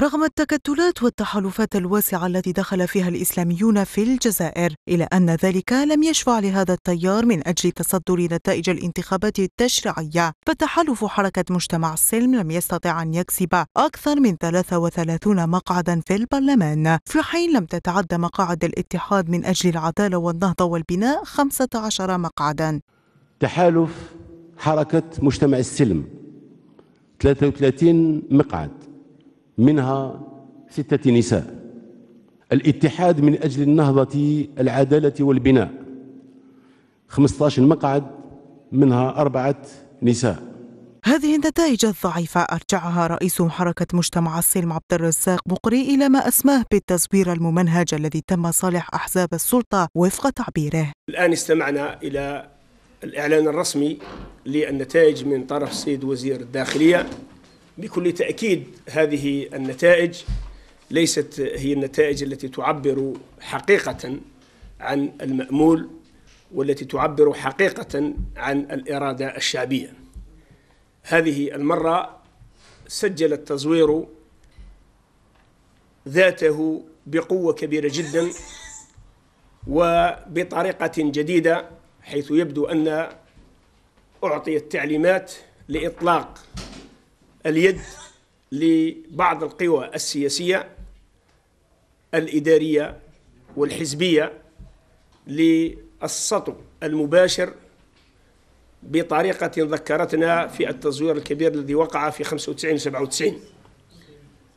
رغم التكتلات والتحالفات الواسعة التي دخل فيها الإسلاميون في الجزائر إلى أن ذلك لم يشفع لهذا التيار من أجل تصدر نتائج الانتخابات التشريعية فتحالف حركة مجتمع السلم لم يستطع أن يكسب أكثر من 33 مقعدا في البرلمان في حين لم تتعدى مقاعد الاتحاد من أجل العدالة والنهضة والبناء 15 مقعدا تحالف حركة مجتمع السلم 33 مقعد منها ستة نساء الاتحاد من أجل النهضة العدالة والبناء 15 مقعد منها أربعة نساء هذه النتائج الضعيفة أرجعها رئيس حركة مجتمع السلم عبد الرزاق مقري إلى ما أسماه بالتزوير الممنهج الذي تم صالح أحزاب السلطة وفق تعبيره الآن استمعنا إلى الإعلان الرسمي للنتائج من طرف السيد وزير الداخلية بكل تأكيد هذه النتائج ليست هي النتائج التي تعبر حقيقة عن المأمول والتي تعبر حقيقة عن الإرادة الشعبية هذه المرة سجل التزوير ذاته بقوة كبيرة جدا وبطريقة جديدة حيث يبدو أن أعطيت تعليمات لإطلاق اليد لبعض القوى السياسية الإدارية والحزبية للسطو المباشر بطريقة ذكرتنا في التزوير الكبير الذي وقع في 95 و 97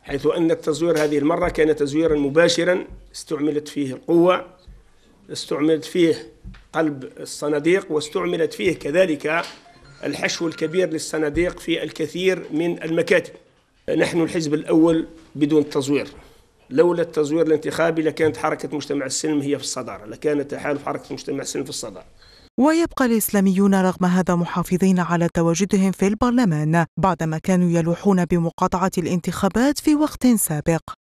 حيث أن التزوير هذه المرة كان تزويرا مباشرا استعملت فيه القوة استعملت فيه قلب الصناديق واستعملت فيه كذلك الحشو الكبير للصناديق في الكثير من المكاتب نحن الحزب الأول بدون تزوير لولا التزوير الانتخابي لكانت حركة مجتمع السلم هي في الصدارة لكان تحالف حركة مجتمع السلم في الصدارة ويبقى الإسلاميون رغم هذا محافظين على تواجدهم في البرلمان بعدما كانوا يلوحون بمقاطعة الانتخابات في وقت سابق